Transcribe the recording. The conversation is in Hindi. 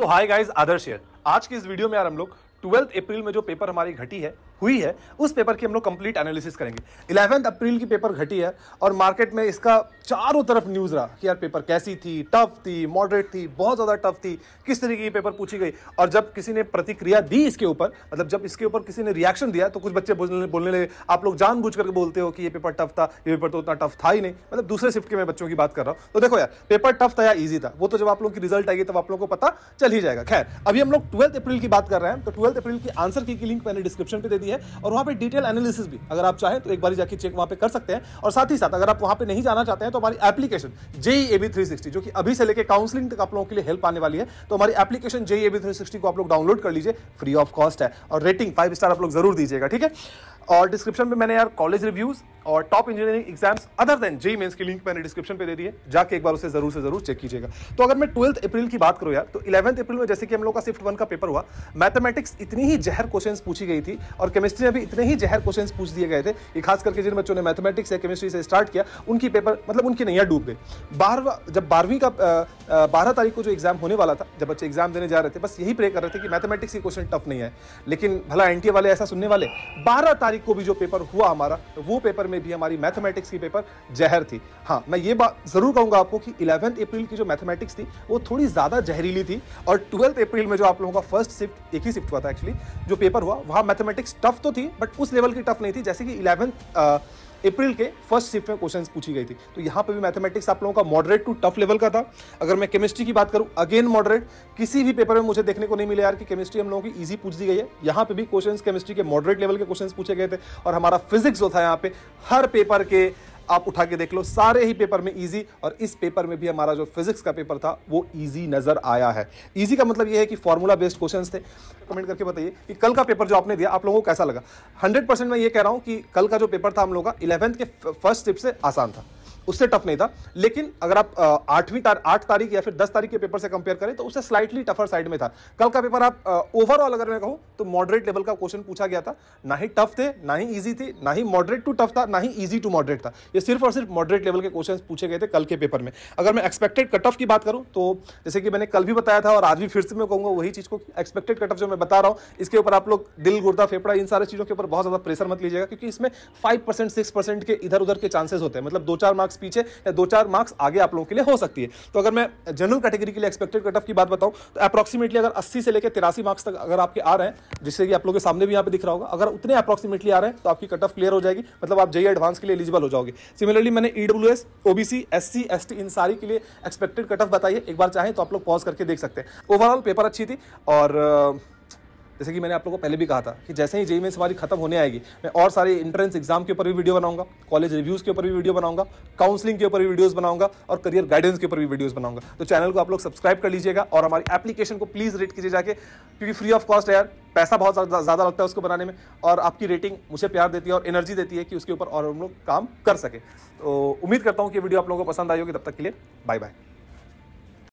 सो हाय गाइस आदर्श आज की इस वीडियो में यार हम लोग ट्वेल्थ अप्रैल में जो पेपर हमारी घटी है हुई है उस पेपर की हम लोग कंप्लीट एनालिसिस करेंगे इलेवेंथ अप्रैल की पेपर घटी है और मार्केट में इसका चारों तरफ न्यूज़ रहा कि यार पेपर कैसी थी टफ थी मॉडरेट थी बहुत ज़्यादा टफ थी किस तरीके की पेपर पूछी गई और जब किसी ने प्रतिक्रिया दी इसके ऊपर मतलब जब इसके ऊपर किसी ने रिएक्शन दिया तो कुछ बच्चे बोलने बोलने लगे आप लोग जानबूझ करके बोलते हो कि ये पेपर टफ था ये पेपर तो उतना टफ था ही नहीं मतलब दूसरे शिफ्ट के मैं बच्चों की बात कर रहा हूँ तो देखो यार पेपर टफ था या ईजी था वो तो जब आप लोग की रिजल्ट आएगी तब आप लोग को पता चल ही जाएगा खैर अभी हम लोग ट्वेल्थ अप्रैल की बात कर रहे हैं तो ट्वेल्थ अप्रैल की आंसर की लिंक मैंने डिस्क्रिप्शन पर दे दी है और वहां पर डिटेल एनालिसिस भी अगर आप चाहें तो एक बार जाके चेक वहां पर कर सकते हैं और साथ ही साथ अगर आप वहां पर नहीं जाना चाहते हैं तो हमारी application JEE A B three sixty जो कि अभी से लेकर काउंसलिंग तक आप लोगों के लिए हेल्प आने वाली है तो हमारी application JEE A B three sixty को आप लोग डाउनलोड कर लीजिए फ्री ऑफ कॉस्ट है और रेटिंग फाइव स्टार आप लोग जरूर दीजिएगा ठीक है और डिस्क्रिप्शन में मैंने यार कॉलेज रिव्यूज़ और top engineering exams other than J mains की लिंक मैंने डिस्क्रिप्शन पे दे दी है जाके एक बार उसे जरूर से जरूर चेक कीजिएगा तो अगर मैं ट्वेल्थ अप्रैल की बात करूँ यार तो इलेवंथ अप्रैल में जैसे कि हम लोग का शिफ्ट वन का पेपर हुआ मैथमेटिक्स इतनी ही जहर क्वेश्चन पूछी गई थी और केमिस्ट्री में भी इतने ही जहर क्वेश्चन पूछ दिए गए थे कि खास करके जिन बच्चों ने मैथमेटिक्स या केमिस्ट्री से स्टार्ट किया उनकी पेपर मतलब उनकी नैया डूब गई बारहवा जब बारहवीं का बारह तारीख को जो एग्ज़ाम होने वाला था जब बच्चे एग्ज़ाम देने जा रहे थे बस यही प्रे कर रहे थे कि मैथमेटिक्स की क्वेश्चन टफ नहीं है लेकिन भला एन वाले ऐसा सुनने वाले बारह तारीख को भी जो पेपर हुआ हमारा वो पेपर में भी हमारी मैथमेटिक्स की पेपर जहर थी हाँ मैं ये बात ज़रूर कहूँगा आपको कि इलेवंथ अप्रैल की जो मैथमेटिक्स थी वो थोड़ी ज़्यादा जहरीली थी और ट्वेल्थ अप्रैल में जो आप लोगों का फर्स्ट शिफ्ट एक ही शिफ्ट हुआ था एक्चुअली जो पेपर हुआ वहाँ मैथमेटिक्स टफ तो थी बट उस लेवल की टफ नहीं थी जैसे कि इलेवंथ अप्रैल के फर्स्ट शिफ्ट में क्वेश्चन पूछी गई थी तो यहाँ पर भी मैथमेटिक्स आप लोगों का मॉडरेट टू टफ लेवल का था अगर मैं केमिस्ट्री की बात करूँ अगेन मॉडरेट किसी भी पेपर में मुझे देखने को नहीं मिला यार कि केमिस्ट्री हम लोगों की ईजी पूछ दी गई है यहाँ पे भी क्वेश्चन केमिस्ट्री के मॉडरेट लेवल के क्वेश्चन पूछे गए थे और हमारा फिजिक्स जो था यहाँ पे हर पेपर के आप उठा के देख लो सारे ही पेपर में ईजी और इस पेपर में भी हमारा जो फिजिक्स का पेपर था वो ईजी नजर आया है ईजी का मतलब ये है कि फॉर्मूला बेस्ड क्वेश्चन थे कमेंट करके बताइए कि कल का पेपर जो आपने दिया आप लोगों को कैसा लगा हंड्रेड मैं ये कह रहा हूँ कि कल का जो पेपर था हम लोग का इलेवंथ के फर्स्ट स्टेप से आसान था उससे टफ नहीं था लेकिन अगर आप आठवीं तार आठ तारीख या फिर दस तारीख के पेपर से कंपेयर करें तो उससे स्लाइटली टफर साइड में था कल का पेपर आप ओवरऑल अगर मैं कहूँ तो मॉडरेट लेवल का क्वेश्चन पूछा गया था ना ही टफ थे ना ही ईजी थे ना ही मॉडरेट टू टफ था ना ही ईजी टू मॉडरेट था ये सिर्फ और सिर्फ मॉडरेट लेवल के क्वेश्चन पूछे गए थे कल के पेपर में अगर मैं एक्सपेक्टेड कट ऑफ की बात करूँ तो जैसे कि मैंने कल भी बताया था और आज भी फिर से मैं कहूँगा वही चीज़ को एक्सपेक्टेड कट ऑफ जो मैं बता रहा हूँ इसके ऊपर आप लोग दिल गुर्दा फेफड़ा इन सारी चीज़ों के ऊपर बहुत ज़्यादा प्रेशर मत लीजिएगा क्योंकि इसमें फाइव परसेंट सिक्स परसेंट के इधर उधर के चांसेस होते हैं मतलब दो चार मार्क्स मार्क्स पीछे या दो चार मार्क्स आगे आप लोगों के लिए हो सकती है तो अगर मैं जनरल कैटेगरी के लिए एक्सपेक्टेड कट ऑफ की बात बताऊँ तो अप्रॉक्सीमेटली अगर अस्सी से लेकर तिरासी मार्क्स तक अगर आपके आ रहे हैं जिससे कि आप लोगों के सामने भी यहाँ पे दिख रहा होगा अगर उतने अप्रॉक्सीमेटली आ रहे हैं तो आपकी कट ऑफ क्लियर हो जाएगी मतलब आप जाइए एडवांस e के लिए एलिजिबल हो जाओगे सिमिलरली मैंने E W S OBC S C S T इन सारी के लिए एक्सपेक्टेड कट ऑफ बताइए एक बार चाहें तो आप लोग पॉज करके देख सकते हैं ओवरऑल पेपर अच्छी थी और जैसे कि मैंने आप लोगों को पहले भी कहा था कि जैसे ही जेई मेन्स हमारी खत्म होने आएगी मैं और सारे इंट्रेंस एग्जाम के ऊपर भी वीडियो बनाऊंगा कॉलेज रिव्यूज़ के ऊपर भी वीडियो बनाऊंगा काउंसलिंग के ऊपर भी वीडियोज़ बनाऊंगा और करियर गाइडेंस के ऊपर भी वीडियोज़ बनाऊंगा तो चैनल को आप लोग सब्सक्राइब कर लीजिएगा और हमारी एप्लीकेशन को प्लीज़ रेट कीजिए जाके क्योंकि फ्री ऑफ कॉस्ट है यार पैसा बहुत ज़्यादा लगता है उसको बनाने में और आपकी रेटिंग मुझे प्यार देती है और एनर्जी देती है कि उसके ऊपर और हम लोग काम कर सके तो उम्मीद करता हूँ कि वीडियो आप लोगों को पसंद आई होगी तब तक के लिए बाय बाय